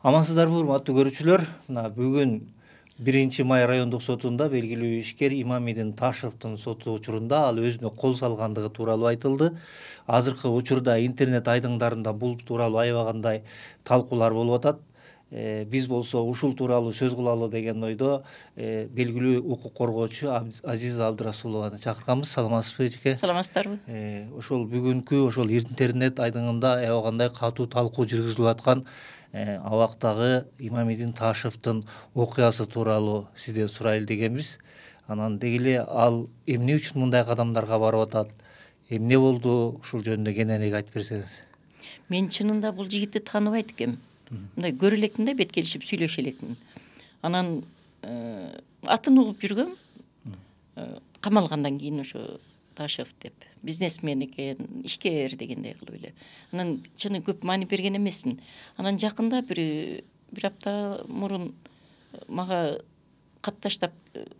амансыздарбы урматтуу көрүүчүлөр мына бүгүн биринчи май райондук сотунда белгилүү ишкер имамидин ташевдин соту учурунда ал өзүнө кол салгандыгы тууралуу айтылды азыркы учурда интернет айдыңдарында бул тууралуу аябагандай талкуулар болуп атат э, биз болсо ушул тууралуу сөз кылалы деген ойдо э, белгилүү укук коргоочу азиза абдырасулованы чакырганбыз саламатсызбы эжеке саламатсыздарбы э, ошол бүгүнкү ошол интернет айдыңында аябагандай катуу талкуу жүргүзүлүп аткан Э, абактагы имамидин ташевдин окуясы тууралуу сизден сурайлы дегенбиз анан деги эле ал эмне үчүн мындай кадамдарга барып атат эмне болду ушул жөнүндө кененирээк айтып берсеңиз мен чынында бул жигитти тааныбайт экенмин мындай көрө элекмин да келишип сүйлөшө элекмин анан э, атын угуп жүргөм камалгандан э, кийин ошо ташев деп бизнесмен экен ишкер дегендей кылып эле анан чыны көп маани берген эмесмин анан жакында бир бир апта мурун э, мага кат таштап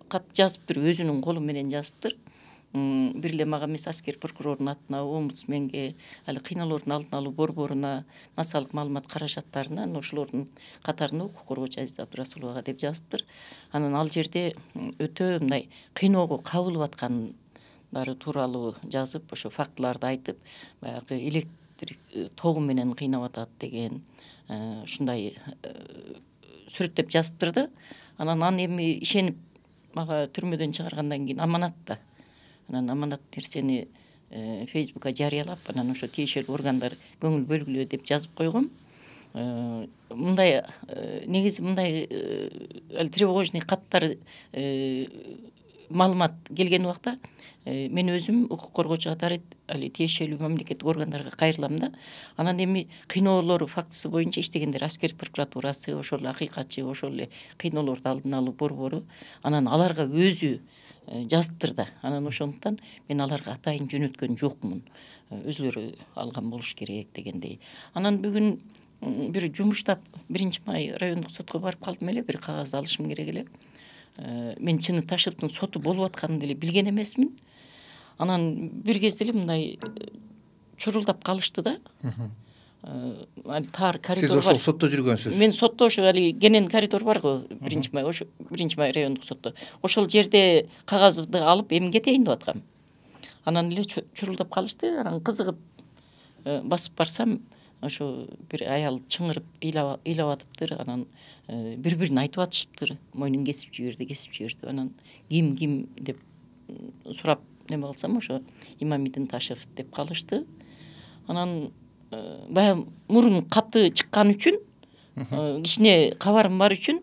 кат э, жазыптыр өзүнүн колу менен жазыптыр бир эле мага эмес аскер прокурордун атына омбудсменге ал кыйноолордун алдын алуу борборуна массалык маалымат каражаттарына анан ошолордун катарына укук коргоочу азиза абдрасуловага деп жазыптыр анан ал жерде өтө мындай кыйноого кабылып атканын дары тууралуу жазып ошо фактыларды айтып баягы электрик тогу менен кыйнап атат деген ушундай сүрөттөп жазыптыр анан аны эми ишенип мага түрмөдөн чыгаргандан кийин аманат да анан аманат нерсени фейсбукка жарыялап анан ошо тиешелүү органдар көңүл бөлгүлө деп жазып койгом мындай негизи мындай тревожный каттар маалымат келген убакта э, мен өзүм укук коргоочу катары әлі тиешелүү мамлекеттик органдарга кайрылам да анан эми кыйноолор фактысы боюнча иштегендер аскер прокуратурасы ошол эле акыйкатчы ошол эле кыйноолорду алдын алуу борбору анан аларга өзү э, жазыптыр да анан ошондуктан мен аларга атайын жөнөткөн жокмун э, өзүлөрү алган болуш керек дегендей анан бүгүн бир жумуштап биринчи май райондук сотко барып калдым эле бир кагазды алышым керек эле ә, мен ташевтің соты болып жатқанын деле білген емеспін анан бир кезде эле мындай э, чурулдап калышты да ә, тар коридор сиз ошол сотто жүргөнсүз мен сотто ошо али кенен коридор бар го биринчи май ошо биринчи май райондук сотто ошол жерде кагазды алып эми кетейин деп аткам анан эле чурулдап калышты анан кызыгып э, басып барсам ошо бир аял чыңырып ыйлап атыптыр анан бири бирине айтып атышыптыр мойнун кесип жиберди кесип жиберди анан ким ким деп сурап неме кылсам ошо имамидин ташев деп калышты анан баягы мурун каты чыккан үчүн кичине кабарым бар үчүн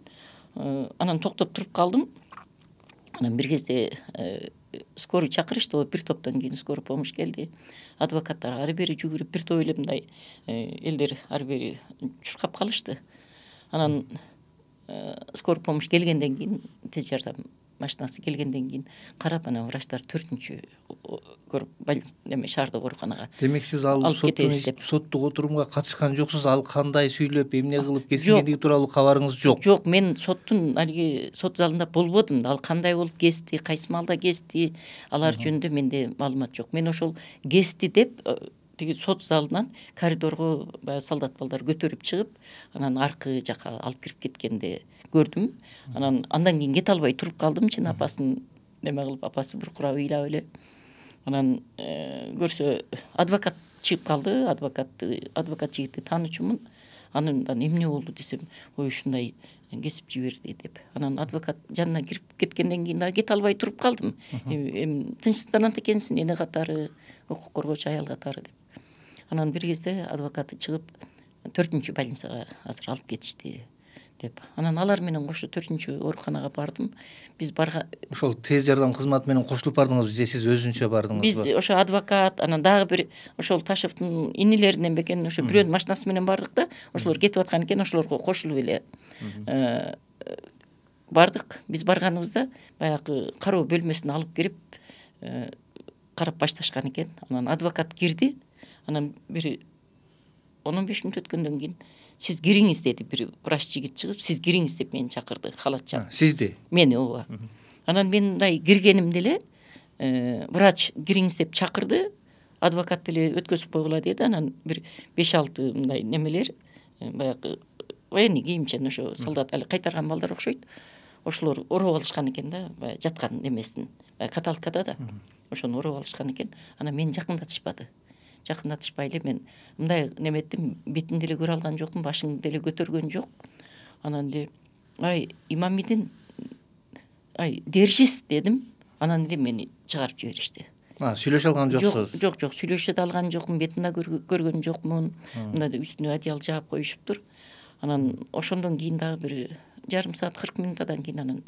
анан токтоп туруп калдым анан бир кезде скорый чакырышты бир топтон кийин скорый помощь келди адвокаттар ары бери жүгүрүп бир топ эле мындай э, элдер ары бери чуркап калышты анан э, скорый помощь келгенден кийин тез жардам машинасы келгенден кейін қарап анау врачтар төртінші неме шарды ауруханаға демек сіз ал соттың соттық отырымға қатысқан жоқсыз ал кандай сөйлеп эмне қылып кескендігі туралы хабарыңыз жоқ жоқ мен соттун әлгі сот залында болып да ал кандай болып кести кайсы малда кести алар жөнүндө менде маалымат жоқ мен ошол кести деп тиги сот залынан коридорго баягы солдат балдар көтөрүп чыгып анан аркы жака алып кирип кеткенди көрдүм анан андан кийин кете албай туруп калдым чын апасын неме кылып апасы буркурап ыйлап эле анан э, көрсө адвокат чыгып калды адвокатты адвокат жигитти таанычумун анан эмне болду десем ой ушундай кесип жиберди деп анан адвокат жанына кирип кеткенден кийин дагы кете албай туруп калдым эми тынчсызданат экенсиң эне катары укук коргоочу аял катары деп анан бир кезде адвокаты чыгып төртүнчү больницага азыр алып кетишти деп анан алар менен кошо төртүнчү ооруканага бардым биз барга ошол тез жардам кызматы менен кошулуп бардыңызбы же сиз өзүнчө бардыңызбы биз ошо адвокат анан дагы бир ошол ташевдин инилеринен бекен ошо бирөөнүн машинасы менен бардык да ошолор кетип аткан экен ошолорго кошулуп эле э, бардык биз барганыбызда баягы кароо бөлмөсүнө алып кирип э, карап башташкан экен анан адвокат кирди анан бир он он беш мүнөт өткөндөн кийин сиз кириңиз деди бир врач жигит чыгып сиз кириңиз деп мени чакырды халат жаап сизди мени ооба анан мен мындай киргенимде эле врач кириңиз деп чакырды адвокат деле өткөзүп койгула деди анан бир беш алты мындай немелер э, баягы э, военный кийимчен ошо солдат али кайтарган балдар окшойт ошолор ороп алышкан экен да баягы жаткан немесин баягы каталкада да ошону ороп алышкан экен анан мени жакындатышпады жакындатышпай эле мен мындай неметтим бетин деле көрө алган жокмун башымды деле көтөргөн жок анан эле ай имамидин ай держись дедим анан эле мени чыгарып жиберишти сүйлөшө алган жоксуз жок жок сүйлөшө да алган жокмун бетин да көргөн жокмун мындай үстүнө одеял жаап коюшуптур анан ошондон кийин дагы бир жарым саат кырк минутадан кийин анан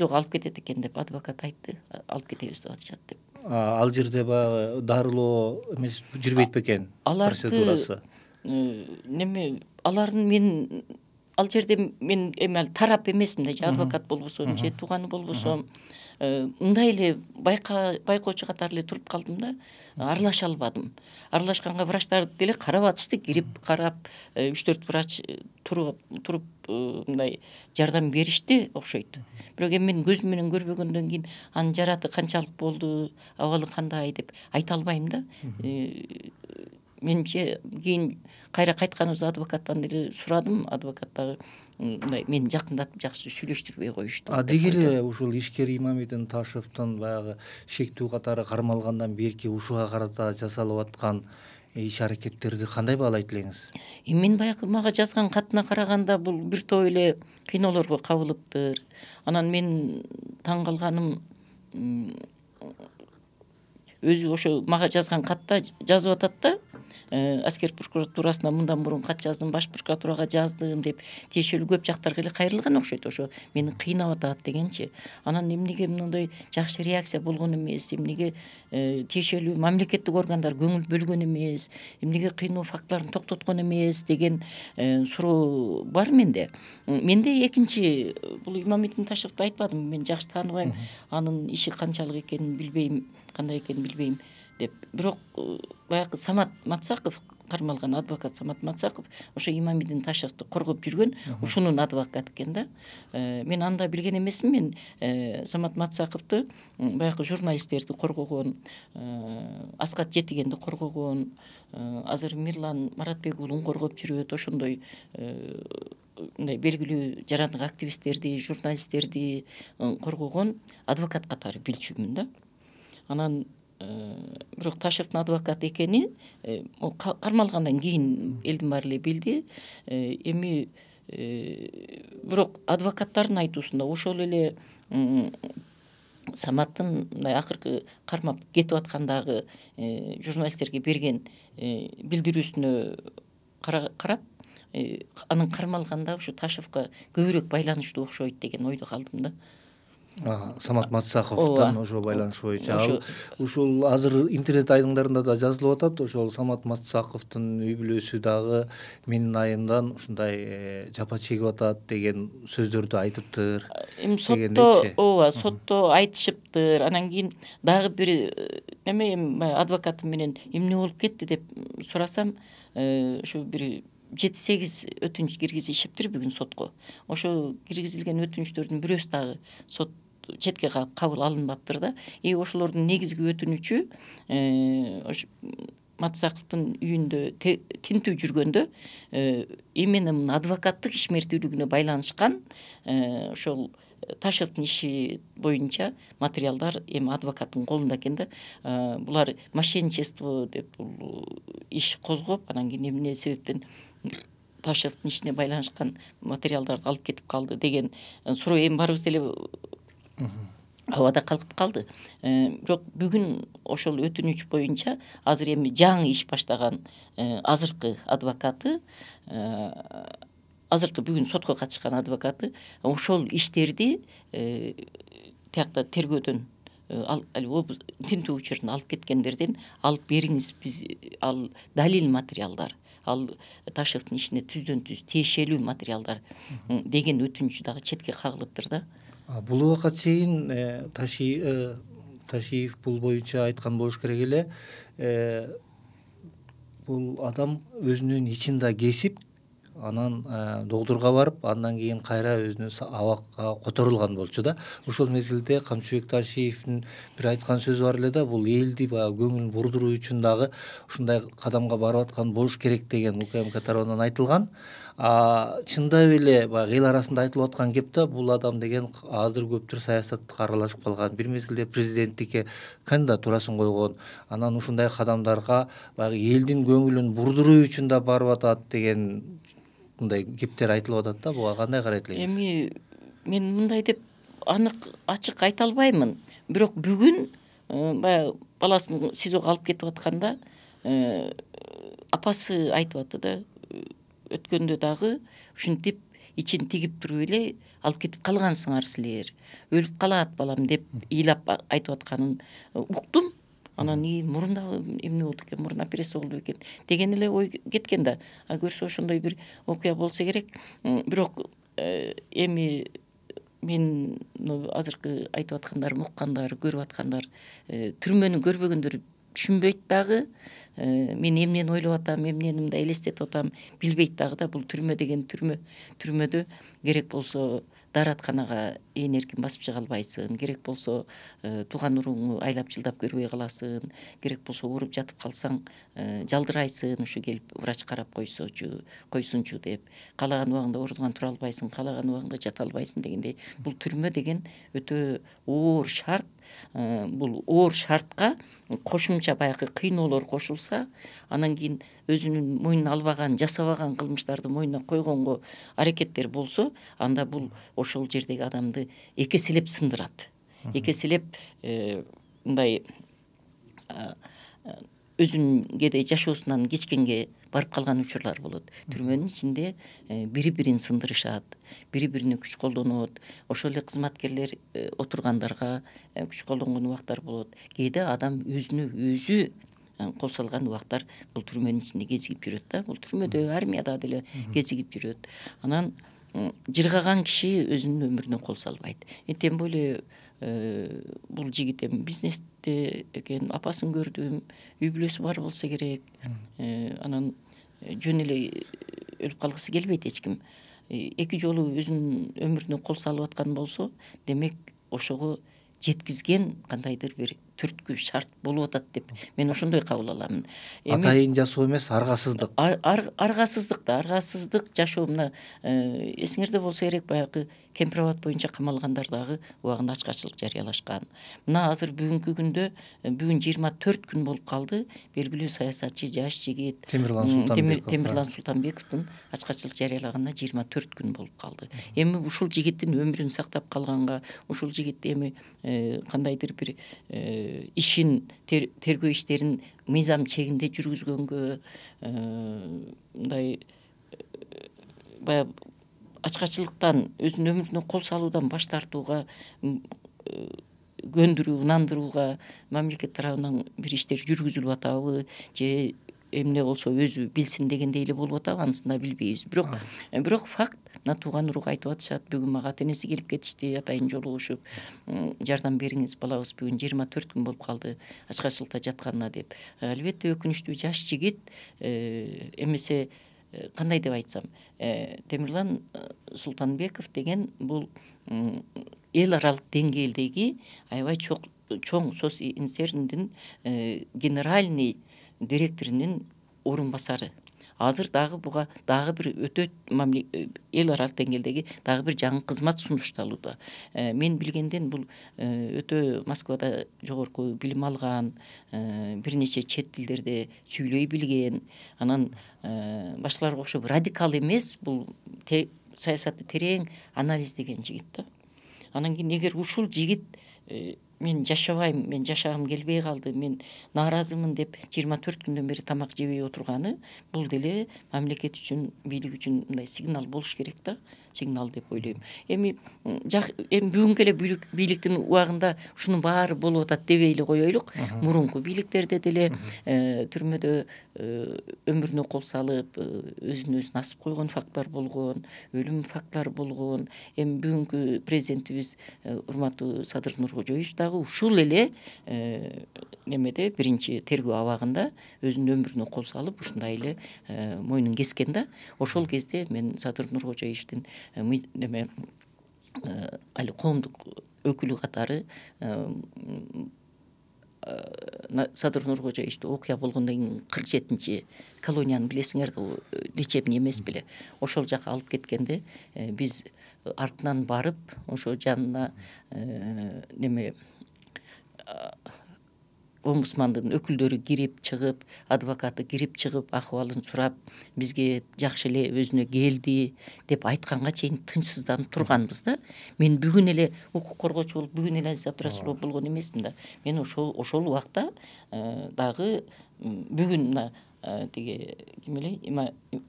ого алып кетет экен деп адвокат айтты алып кетебиз деп атышат деп ал жерде баягы дарылоо эмеси жүрбөйт бекен алардын процедурасы э, неме алардын мен ал жерде мен эми тарап эмесминда же адвокат болбосом же тууганы болбосом Э, мындай эле байкоочу катары эле туруп калдым да аралаша албадым аралашканга врачтар деле карап атышты кирип карап э, үч төрт врач туру э, туруп мындай жардам беришти окшойт бирок эми мен көзүм менен көрбөгөндөн кийин анын жараты канчалык болду абалы кандай деп айта албайм да менимче кийин кайра кайтканыбызда адвокаттан деле сурадым адвокат дагы мындай мени жакындатып жакшы сүйлөштүрбөй коюшту а деги эле ушул ишкер имамидин ташевтун баягы шектүү катары кармалгандан берки ушуга карата жасалып аткан иш аракеттерди кандай баалайт элеңиз эми мен баягы мага жазган катына караганда бул бир топ эле кыйноолорго кабылыптыр анан мен таң калганым өзү ошо мага жазган катта жазып атат да Э, аскер прокуратурасына мындан бұрын кат жаздым баш прокуратурага жаздым деп тиешелүү көп жактарга эле кайрылган окшойт ошо мени кыйнап атат дегенчи анан эмнеге мындай жакшы реакция болгон эмес эмнеге э, тиешелүү мамлекеттик органдар көңүл бөлгөн эмес эмнеге кыйноо фактыларын токтоткон эмес деген э, суроо бар менде менде экинчи бул имамеддин ташевди айтпадым мен жакшы тааныбайм анын иши канчалык экенин билбейм кандай экенин билбейм деп бирок баягы самат мацаков кармалган адвокат самат мацаков ошо имамидин ташевди коргоп жүргөн ушунун адвокаты экен да э, мен анда билген эмесмин мен э, самат мацаковду баягы журналисттерди коргогон э, аскат жетигенди коргогон азыр мирлан маратбек уулун коргоп жүрөт ошондой мындай белгилүү жарандык активисттерди журналисттерди коргогон адвокат катары билчүмүн да анан Э, бирок ташевтин адвокат экени қармалғандан кармалгандан кийин элдин баары эле билди эми бирок адвокаттардын айтуусунда ошол эле саматтын мындай акыркы кармап кетип аткандагы э, журналисттерге берген э, билдирүүсүнө карап анын кармалганда ушу ташевке көбүрөөк байланыштуу окшойт деген ойдо калдым да самат матсақовтан ошо байланыш боюнча ал ушул азыр интернет айдыңдарында да жазылып атат ошол самат матсаковдун үй бүлөсү дагы менин айымдан ушундай э, жапа чегип атат деген сөздөрдү айтыптыр э, эми сотто ооба сотто айтышыптыр анан кийин дагы бир э, неме эми адвокатым менен эмне болуп кетти деп сурасам ушу бир жети сегиз өтүнүч киргизишиптир бүгүн сотко ошо киргизилген өтүнүчтөрдүн бирөөсү дагы сот четке кабыл алынбаптыр да и ошолордун негизги өтүнүчү э, ошо матсаковдун үйүндө тинтүү жүргөндө э, именно мына адвокаттык ишмердүүлүгүнө байланышкан ошол э, ташевдин иши боюнча материалдар эми адвокаттын колунда экен да булар мошенничество деп бул иш козгоп анан кийин эмне себептен ташевдин ишине байланышкан материалдарды алып кетип калды деген суроо эми баарыбыз деле абада калкып калды бирок э, бүгүн ошол өтүнүч боюнча азыр эми жаңы иш баштаган э, азыркы адвокаты э, азыркы бүгүн сотко катышкан адвокаты ошол иштерди тиякта тергөөдөн тинтүү учурунда алып кеткендерден алып бериңиз биз ал далил материалдар ал ташевдин ишине түздөн түз тиешелүү материалдар деген өтүнүчү дагы четке кагылыптыр да бул убакка чейин э, э, ташиев бул боюнча айткан болуш керек эле э, бул адам өзүнүн ичин да кесип анан догдурга барып андан кийин кайра өзүнө абакка которулган болчу да ошол мезгилде камчыбек ташиевдин бир айткан сөзү бар эле да бул элди баягы көңүлүн бурдуруу үчүн дагы ушундай кадамга барып аткан болуш керек деген укмк тарабынан айтылган чындап эле баягы эл арасында айтылып аткан кеп да бул адам деген азыр көптүр саясатка аралашып калган бир мезгилде президенттикке кандидатурасын койгон анан ушундай кадамдарга баягы элдин көңүлүн бурдуруу үчүн да барып атат деген мындай кептер айтылып атат да буга кандай карайт элеңиз эми мен мындай деп анык ачык айта албаймын бирок бүгүн э, баягы баласын сизого алып кетип атканда э, апасы айтып атты да өткөндө дагы ушинтип ичин тигип туруп эле алып кетип калгансыңар силер өлүп калат балам деп ыйлап айтып атканын уктум анан ии мурунда эмне болду экен мурун операция болду бекен деген эле ой кеткен да а көрсө ошондой бир окуя болсо керек бирок эми мен азыркы айтып аткандарым уккандар көрүп аткандар түрмөнү көрбөгөндөр түшүнбөйт дагы Э, мен эмнени ойлоп атам эмнени мындай элестетип атам билбейт дагы да бул түрмө деген түрмө түрмөдө керек болсо дааратканага ээн эркин басып чыга албайсың керек болсо э, тууган уругуңду айлап жылдап көрбөй каласың керек болсо ооруп жатып калсаң э, жалдырайсың ушу келип врач карап койсочу койсунчу деп каалаган убагыңда оорудан тура албайсың каалаган убагыңда жата албайсың дегендей бул түрмө деген өтө оор шарт Э, бұл оор шартқа кошумча баягы кыйноолор кошулса анан кийин өзүнүн мойнуна албаган жасабаган кылмыштарды мойнуна койгонго аракеттер болсо анда бул ошол жердеги адамды экеселеп сындырат экеселеп э, мындай өзүнүн кээде жашоосунан кечкенге барып калган учурлар болот түрмөнүн ичинде э, бири бирин сындырышат бири бирине күч колдонот ошол эле кызматкерлер э, отургандарга э, күч колдонгон убактар болот кээде адам өзүнө өзү кол салган убактар бул түрмөнүн ичинде кезигип жүрөт да бул түрмөдө армияда деле кезигип жүрөт анан жыргаган киши өзүнүн өмүрүнө кол салбайт тем более бул жигит эми бизнесте экен апасын көрдүм үй бүлөсү бар болсо керек анан жөн эле э, өлүп калгысы келбейт эч ким э, эки жолу өзүнүн өмүрүнө кол салып аткан болсо демек ошого жеткизген кандайдыр бир түрткү шарт болуп атат деп мен ошондой кабыл аламын атайын жасоо эмес аргасыздык аргасыздык да аргасыздык жашоо мына э, эсиңерде болсо керек баягы кемпироват боюнча камалгандар дагы убагында ачкачылык жарыялашкан мына азыр бүгүнкү күндө э, бүгүн жыйырма төрт күн болуп калды белгилүү саясатчы жаш жигит темирлан султанбеков темирлан султанбековдун ачкачылык жарыялаганына жыйырма төрт күн болуп калды эми ушул жигиттин өмүрүн сактап калганга ушул жигит эми э, кандайдыр бир ишин тер, тергөө иштерин мыйзам чегинде жүргүзгөнгө мындай баягы ачкачылыктан өзүнүн өмүрүнө кол салуудан баш тартууга көндүрүү ынандырууга мамлекет тарабынан бир иштер жүргүзүлүп атабы же эмне болсо өзү билсин дегендей эле болуп атабы анысын да билбейбиз бирок бирок факт мына тууган урук айтып атышат бүгүн мага ата энеси келип кетишти атайын жолугушуп жардам бериңиз балабыз бүгүн жыйырма төрт күн болуп калды ачка ачкачылыкта жатканына деп э, албетте өкүнүчтүү жаш жигит э, эмесе э, кандай деп айтсам темирлан султанбеков деген бул эл аралык деңгээлдеги аябай чоң соц инцерндин генеральный директорунун орун басары азыр дагы буга дагы бир өтө э, эл аралык деңгээлдеги дагы бир жаңы кызмат сунушталууда э, мен билгенден бул э, өтө москвада жогорку билим алган бир нече чет тилдерде сүйлөй билген анан башкаларга окшоп радикал эмес бул саясатты терең анализдеген жигит да анан кийин эгер ушул жигит мен жашабайм мен жашағым келбей қалды, мен нааразымын деп 24 төрт күндөн бери тамак жебей отурганы бул деле мамлекет үчүн бийлик үчүн мындай сигнал болуш керек да сигнал деп ойлойм эми эми бүгүнкү эле бийликтин убагында ушунун баары болуп атат дебей эле коелук мурунку бийликтерде деле э, түрмөдө э, өмүрүнө кол салып өзүн э, өзүн асып койгон фактылар болгон өлүм фактылары болгон эми бүгүнкү президентибиз урматтуу садыр нуркожоевич дагы ушул эле немеде биринчи тергөө абагында өзүнүн өмүрүнө кол салып ушундай эле мойнун кескен да ошол кезде мен садыр нуркожоевичтин неме ал коомдук өкүлү катары садыр нуркожоевичти окуя болгондон кийин кырк жетинчи колонияны билесиңер да бул лечебный эмес беле ошол жака алып кеткенде биз артынан барып ошо жанына неме омбудсмандын өкүлдөрү кирип чыгып адвокаты кирип чыгып акыбалын сурап бизге жакшы эле өзүнө келди деп айтканга чейин тынчсызданып турганбыз да мен бүгүн эле укук болуп бүгүн эле азиз абдрасулов болгон эмесмин да мен ошол ошол убакта э, дагы бүгүн мына тиги ким эле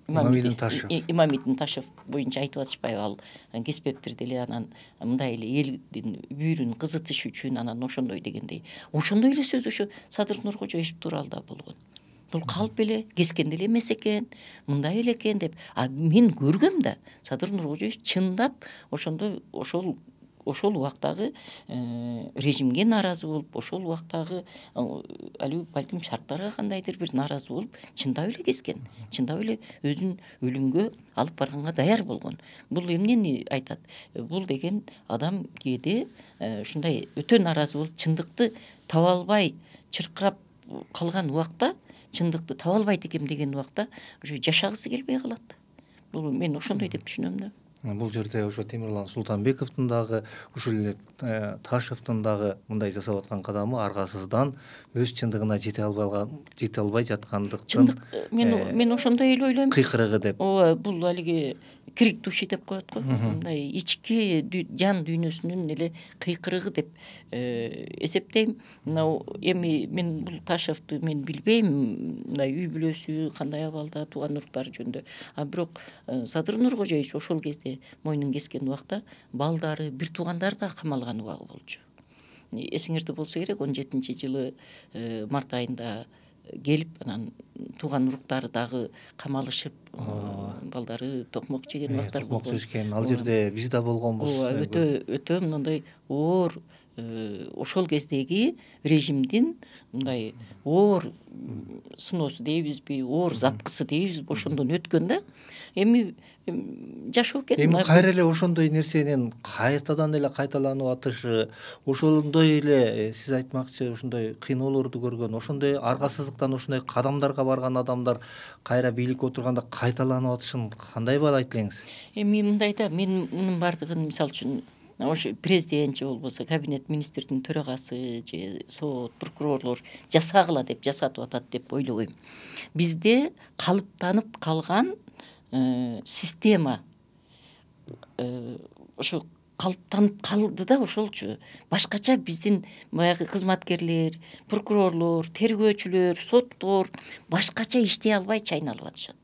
имамидин ташев имамидин ташев боюнча айтып атышпайбы ал кеспептир деле анан мындай эле элдин бүйрүн кызытыш үчүн анан ошондой дегендей ошондой эле сөз ошо садыр нуркожоев тууралуу да болгон бул калп эле кескен деле эмес экен мындай эле экен деп а мен көргөм да садыр нуркожоевич чындап ошондо ошол ошол убактагы э, режимге нааразы болуп ошол убактагы али балким шарттарга кандайдыр бир нааразы болуп чындап эле кескен чындап эле өзүн өлүмгө алып барганга даяр болгон бул эмнени айтат э, бул деген адам кээде э, ушундай өтө нааразы болуп чындыкты таба албай чыркырап калган убакта чындыкты таба албайт экем деген убакта уже жашагысы келбей калат бул мен ошондой деп түшүнөм да бұл жерде ошо темірлан сұлтанбековтың дағы ушул эле ташевтың дагы мындай жасап аткан қадамы аргасыздан өз шындығына жете албай жете албай жатқандықтың чындык мен э, мен ошондой эле ойлойм кыйкырыгы деп ооба бул алиги кирик души деп коет го мындай ички жан дүйнөсүнүн эле кыйкырыгы деп эсептейм мынау эми мен бул ташевду мен билбейм мындай үй бүлөсү кандай абалда тууган уруктары жөнүндө а бирок э, садыр нуркожоевич ошол кезде мойнун кескен убакта балдары бир туугандары да камалган убагы болчу эсиңерде болсо керек он жетинчи жылы э, март айында келип анан тууган уруктары дагы камалышып балдары токмок жеген убактар э, бол токмок жешкен ал жерде биз да болгонбуз ооба өтө өтө мондай оор Э, ошол кездеги режимдин мындай оор сыноосу дейбизби оор запкысы дейбизби ошондон өткөн да эми жашоо экенда эми кайра эле ошондой нерсенин кайтадан эле кайталанып атышы ошондой эле э, сиз айтмакчы ошондой кыйноолорду көргөн ошондой аргасыздыктан ошондой кадамдарга барган адамдар кайра бийликке отурганда кайталанып атышын кандай баалайт элеңиз эми мындай да мен мунун баардыгын мисалы үчүн ошо президент же болбосо кабинет министрдин төрагасы же сот прокурорлор жасагыла деп жасатып атат деп ойлобойм бизде калыптанып калган э, система ушу э, калыптанып калды да ошолчу башкача биздин баягы кызматкерлер прокурорлор тергөөчүлөр соттор башкача иштей албай чайналып атышат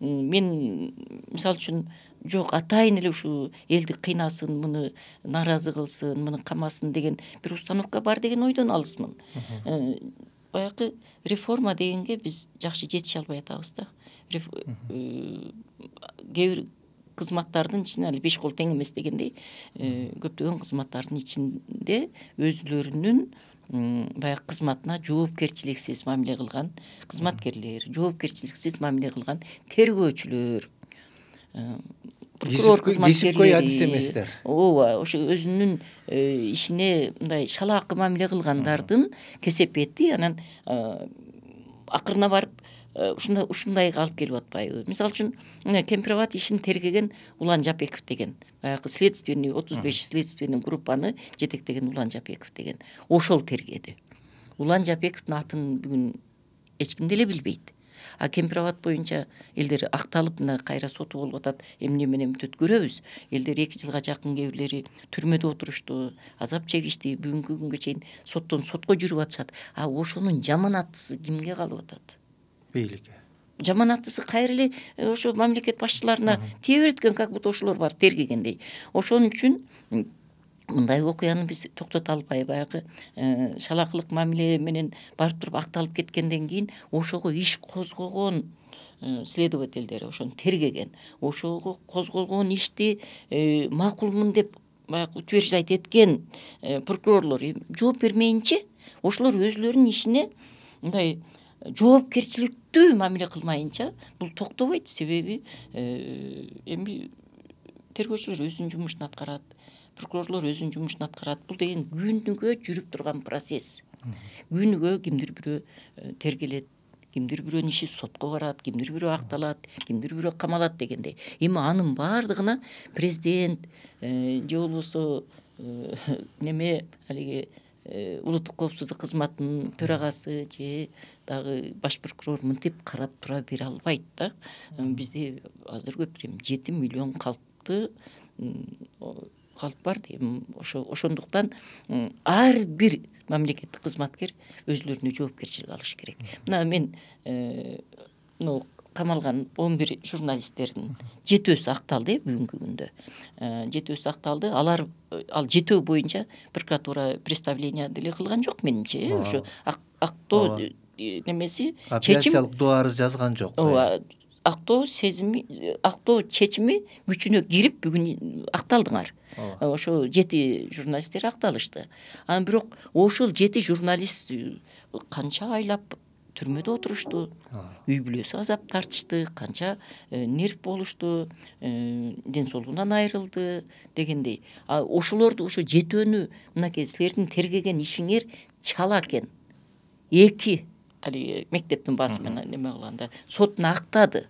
мен мисалы үчүн жоқ атайын эле ушу элди кыйнасын муну нааразы кылсын муну камасын деген бир установка бар деген ойдон алысмын э, баягы реформа дегенге биз жакшы жетише албай атабыз да кээ бир кызматтардын ичинен али беш кол тең эмес дегендей э, көптөгөн кызматтардын ичинде өзүлөрүнүн баягы кызматына жоопкерчиликсиз мамиле кылган кызматкерлер жоопкерчиликсиз мамиле кылган тергөөчүлөр прокурор кызматкерлери адис эместер ооба ошо өзүнүн э, ишине мындай шалаакы мамиле кылгандардын кесепети анан э, акырына барып э, ушундай ушундайга алып келип атпайбы мисалы үчүн мына кемпироват ишин тергеген улан жапеков деген баягы следственный отуз беш следственный группаны жетектеген улан жапеков деген ошол тергеди улан жапековдун атын бүгүн эч ким деле билбейт а кемпир абад боюнча элдер акталып мына кайра соту болуп атат эмне менен бүтөт көрөбүз элдер эки жылга жакын кээ бирлери түрмөдө отурушту азап чегишти бүгүнкү күнгө чейин соттон сотко жүрүп атышат а ошонун жаман аттысы кимге калып атат бийлике жаман аттысы кайра эле э, ошо мамлекет башчыларына тие берет экен как будто ошолор барып тергегендей ошон үчүн мындай окуяны биз токтото албай баягы э, шалакылык мамиле менен барып туруп акталып кеткенден кийин ошого иш козгогон э, следовательдер ошону тергеген ошого козголгон ишти э, макулмун деп баягы утверждать эткен прокурорлор жооп бермейинче ошолор өзүлөрүнүн ишине мындай жоопкерчиликтүү мамиле кылмайынча бул токтобойт себеби эми тергөөчүлөр өзүнүн жумушун аткарат прокурорлор өзүнүн жумушун аткарат бул деген күнүгө жүрүп турган процесс күнүгө кимдир бирөө э, тергелет кимдир бирөөнүн иши сотко барат кимдир бирөө акталат кимдир бирөө камалат дегендей эми анын баардыгына президент э, же болбосо э, неме алиги улуттук коопсуздук кызматынын төрагасы же дагы баш прокурор мынтип карап тура бере албайт да бизде азыр көп жети миллион калкты Қалып бар деймін ошо ошондуктан ар бир мамлекеттик кызматкер өзүлөрүнө жоопкерчилик алыш керек мына мен мынау э, камалган он бир журналисттердин жетөөсү акталды э бүгүнкү күндө э, жетөөсү акталды алар э, ал жетөө боюнча прокуратура представление деле кылган жок менимче э ошо актоо немеси чечим апелляциялык доо арыз жазган жок ооба актоо сезими актоо чечими күчүнө кирип бүгүн акталдыңар ә, ошо жети журналисттер акталышты анан бирок ошол жети журналист э, канча айлап түрмөдө отурушту үй бүлөсү азап тартышты канча э, нерв болушту э, ден соолугунан айрылды дегендей ошолорду ошо жетөөнү мынакей силердин тергеген ишиңер чала экен эки әлгі мектептің басымен неме қылғанда сот актады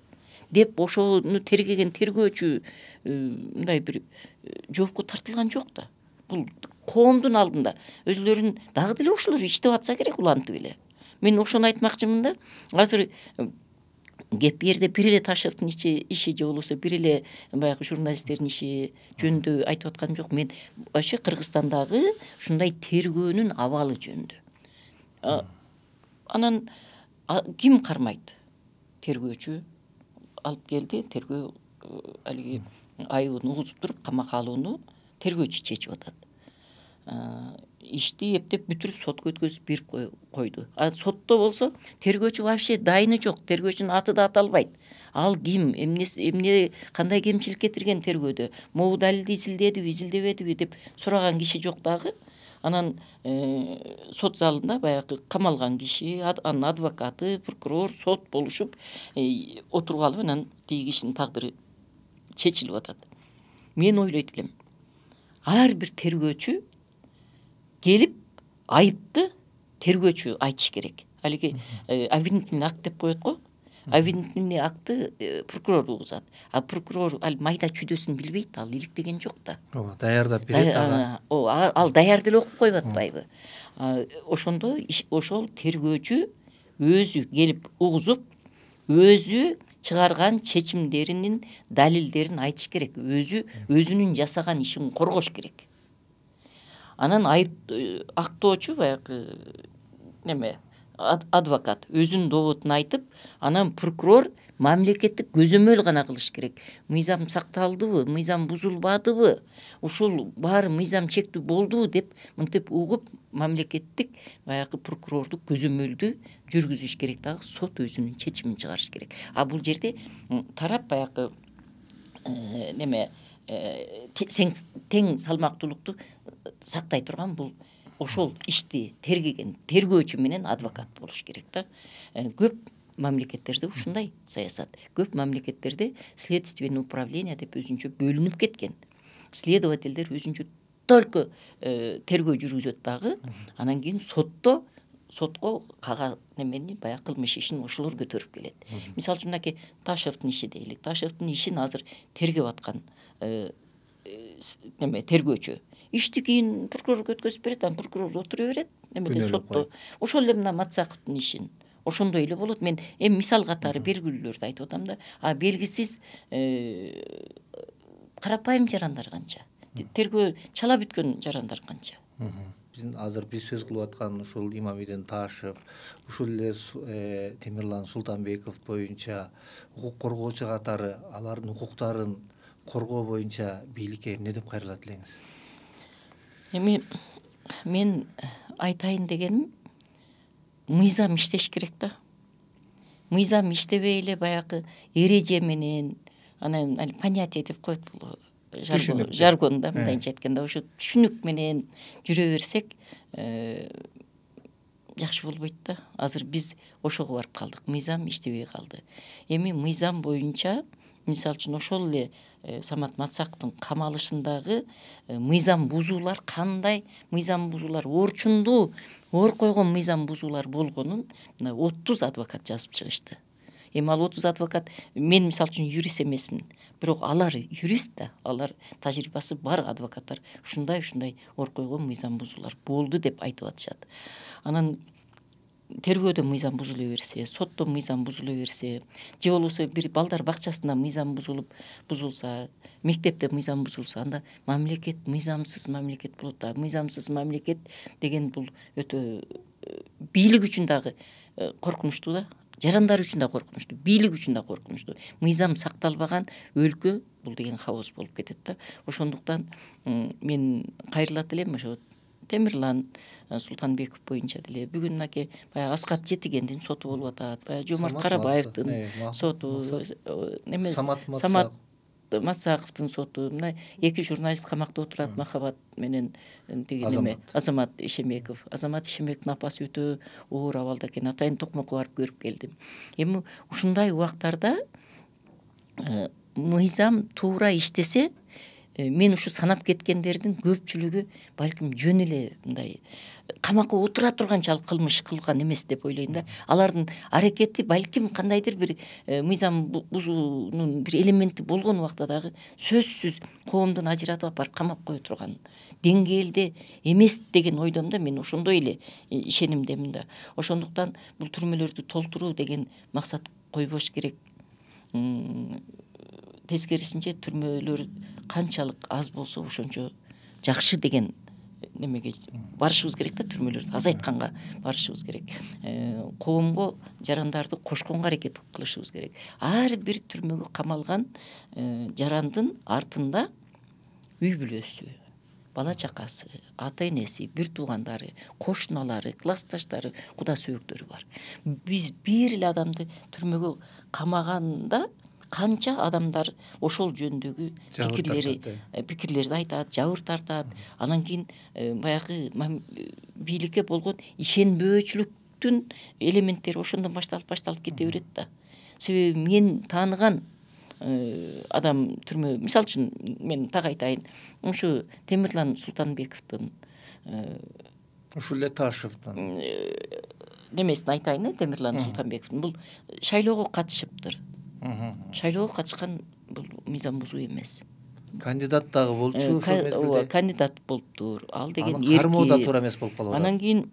деп ошону тергеген тергөөчү э, мындай бир э, жоопко тартылган жок да бул коомдун алдында өзүлөрүн дагы деле ошолор иштеп атса керек улантып эле мен ошону айтмакчымын да азыр кеп э, жерде бир эле ташевдин иши же болбосо бир эле баягы журналисттердин иши жөнүндө айтып атканым жок мен вообще кыргызстандагы ушундай тергөөнүн абалы жөнүндө анан ким кармайт тергөөчү алып келди тергөө э, алиги айыбын угузуп туруп камакка алууну тергөөчү чечип атат ишти эптеп бүтүрүп сотко өткөзүп берип койду а сотто болсо тергөөчү вообще дайыны жок тергөөчүнүн аты да аталбайт ал ким эмнеси эмне кандай кемчилик кетирген тергөөдө могу далилди изилдедиби изилдебедиби деп сураган киши жок дагы анан э, сот залында баягы камалган киши анын адвокаты прокурор сот болушуп э, алып анан тиги кишинин тагдыры чечилип атат мен ойлойт элем ар бир тергөөчү келип айыпты тергөөчү айтыш керек алиги э, обвинительный акт деп коет го обвинительный акты прокурор угузат а прокурор ал майда чүйдөсүн билбейт ал иликтеген жок да ооба даярдап берет ооба ал даяр деле окуп коюп атпайбы ошондо ошол тергөөчү өзү келип угузуп өзү чыгарган чечимдеринин далилдерин айтыш керек өзү өзүнүн жасаган ишин коргош керек анан айып актоочу баягы неме адвокат өзүнүн доводун айтып анан прокурор мамлекеттик көзөмөл гана кылыш керек мыйзам сакталдыбы мыйзам бузулбадыбы ушул баары мыйзам чектүү болдубу деп мынтип угуп мамлекеттик баягы прокурордук көзөмөлдү жүргүзүш керек дагы сот өзүнүн чечимин чыгарыш керек а бул жерде тарап баягы э, неме э, тең салмактуулукту э, сактай турган бул ошол ишти тергеген тергөөчү менен адвокат болуш керек да э, көп мамлекеттерде ушундай саясат көп мамлекеттерде следственный управление деп өзүнчө бөлүнүп кеткен следовательдер өзүнчө только э, тергөө жүргүзөт дагы анан кийин сотто сотко кагаз немени баягы кылмыш ишин ошолор көтөрүп келет мисалы үчүн мынакей ташевдин иши дейлик ташевдин ишин азыр тергеп аткан э, неме тергөөчү ишти кийин прокурорго өткөзүп берет анан прокурор отура берет эмеде сотто ошол эле мына матсаковдун ишин ошондой эле болот мен эми мисал катары белгилүүлөрдү айтып атам да а белгисиз э, карапайым жарандар канча тергөө чала бүткөн жарандар канча биздин азыр биз сөз кылып аткан ушул имамидин ташев ушул эле э, темирлан султанбеков боюнча укук коргоочу катары алардын укуктарын коргоо боюнча бийликке эмне деп кайрылат элеңиз эми мен айтайын дегеним мыйзам иштеш керек та мыйзам иштебей эле баягы эреже менен анан понятие деп коет бул жаргонда мындайча айтканда ошо түшүнүк менен жүрө берсек э, жакшы болбойт да азыр биз ошого барып калдык мыйзам иштебей калды эми мыйзам боюнча мисалы үчүн ошол эле Э, самат масақтың қамалышындағы э, мыйзам бузуулар қандай мыйзам бузуулар орчундуу оор койгон мыйзам бузуулар болгонун мына отуз адвокат жазып чыгышты эми ал отуз адвокат мен мисалы үчүн юрист эмесмин бирок алар юрист да алар тажрыйбасы бар адвокаттар ушундай ушундай оор койгон мыйзам бузуулар болду деп айтып атышат анан тергөөдө мыйзам бузула берсе сотто мыйзам бузула берсе же болбосо бир балдар бакчасында мыйзам бузулуп бузулса мектепте мыйзам бузулса анда мамлекет мыйзамсыз мамлекет болот да мыйзамсыз мамлекет деген бул өтө э, бийлик үчүн дагы э, коркунучтуу да жарандар үчүн да коркунучтуу бийлик үчүн да коркунучтуу мыйзам сакталбаган өлкө бул деген хаос болуп кетет да ошондуктан мен кайрылат элем ошо темирлан Э, султанбеков боюнча деле бүгүн мынакей баягы аскат жетигендин соту болуп атат баягы жомарт карабаевдин соту эме самат масаковдун соту мына эки журналист камакта отурат махабат менен тиги неме азамат ишембеков азамат ишембековдун апасы өтө оор абалда экен атайын токмокко барып көрүп келдим эми ушундай убактарда э, мыйзам туура иштесе э, мен ушу санап кеткендердин көпчүлүгү балким жөн эле мындай камакка отура турганчалык кылмыш кылган эмес деп ойлойм да алардын аракети балким кандайдыр бир мыйзам бузуунун бир элементи болгон убакта дагы сөзсүз коомдон ажыратып алып барып камап кое турган деңгээлде эмес деген ойдомун да мен ошондой эле э, ишенимдемин да ошондуктан бул түрмөлөрдү толтуруу деген максат койбош керек тескерисинче түрмөлөр канчалык аз болсо ошончо жакшы деген немеге барышыбыз керек да түрмөлөрдү азайтканга барышыбыз керек коомго э, жарандарды кошконго аракет кылышыбыз керек ар бир түрмөгө камалган э, жарандын артында үй бүлөсү бала чакасы ата энеси бир туугандары кошуналары классташтары куда сөөктөрү бар биз бир эле адамды түрмөгө камаганда канча адамдар ошол жөнүндөгү пикирлери э, пикирлерди айтат жабыр тартат анан кийин э, баягы э, бийликке болгон ишенбөөчүлүктүн элементтери ошондон башталып башталып кете берет да себеби мен тааныган адам түрмө мисалы үчүн мен так айтайын ушу темирлан султанбековдун ушул эле ташевдун немесин айтайын э темирлан султанбековдун бул шайлоого катышыптыр шайлоого катышкан бул мыйзам бузуу эмес кандидат дагы болчу э, кандидат болуптур ал деген э кармоо да туура эмес болуп калыат анан кийин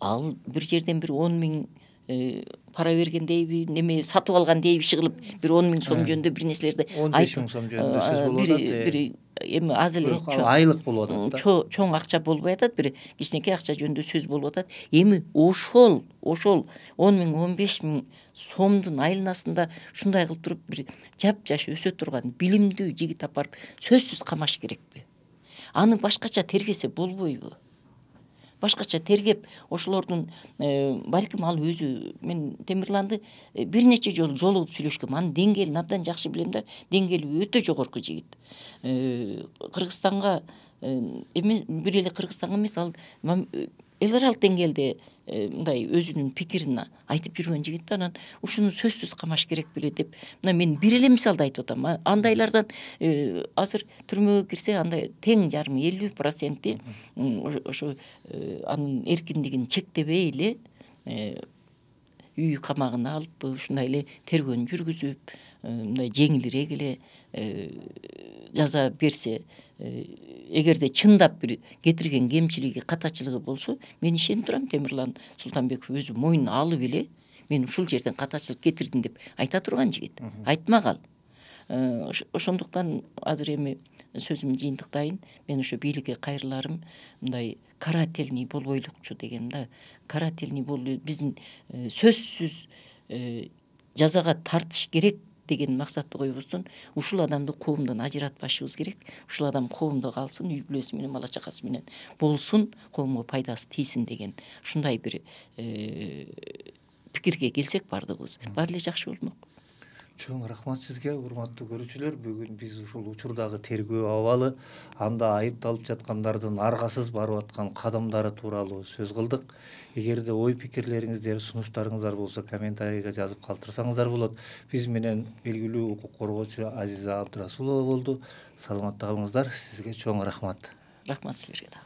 ал бир жерден бир он миң э, пара бергендейби неме сатып алгандейби иши кылып бир он миң сом э, жөнүндө бир нерселерди он беш миң сом жөнүндө сөз болуп ата бир эми аз эле чоң айлык болуп атат да чоң акча болбой атат бир кичинекей акча жөнүндө сөз болуп атат эми ошол ошол он миң он беш миң сомдун айланасында ушундай кылып туруп бир жапжаш өсө турган билимдүү жигит алып барып сөзсүз камаш керекпи аны башкача тергесе болбойбу башкача тергеп ошолордун э, балким ал өзү мен темирланды э, бир нече жолу жолугуп сүйлөшкөм анын деңгээлин абдан жакшы билем да деңгээли өтө жогорку жигит э, кыргызстанга эми бир эле кыргызстанга эмес ал эл аралык деңгээлде E, мындай өзүнүн пикирин айтып жүргөн жигит да анан ушуну сөзсүз камаш керек беле деп мына мен бир эле мисалды айтып атам андайлардан э, азыр түрмөгө кирсе андай тең жарым элүү проценти ошо э, анын эркиндигин чектебей эле э, үй камагына алып ушундай эле тергөөнү жүргүзүп мындай жеңилирээк эле жаза берсе эгерде чындап бир кетирген кемчилиги катачылыгы болсо мен ишенип турам темирлан султанбеков өзү мойнуна алып эле мен ушул жерден катачылык кетирдим деп айта турган жигит ал ошондуктан азыр эми сөзүмдү жыйынтыктайын мен ушу бийликке кайрыларым мындай карательный болбойлукчу деген да карательный бол биздин э, сөзсүз э, жазага тартыш керек деген мақсатты койбостон ушул адамды коомдон ажыратпашыбыз керек ушул адам коомдо калсын үй бүлөсү менен бала чакасы менен болсун коомго пайдасы тийсин деген ушундай бир э, пикирге келсек баардыгыбыз баары эле жакшы болмок чоң рахмат сизге урматтуу көрүүчүлөр бүгүн биз ушул учурдагы тергөө абалы анда айыпталып жаткандардын аргасыз барып аткан кадамдары тууралуу сөз кылдык эгерде ой пикирлериңиздер сунуштарыңыздар болсо комментарийге жазып калтырсаңыздар болот биз менен белгилүү укук коргоочу азиза абдырасулова болду саламатта калыңыздар сизге чоң рахмат рахмат силерге дагы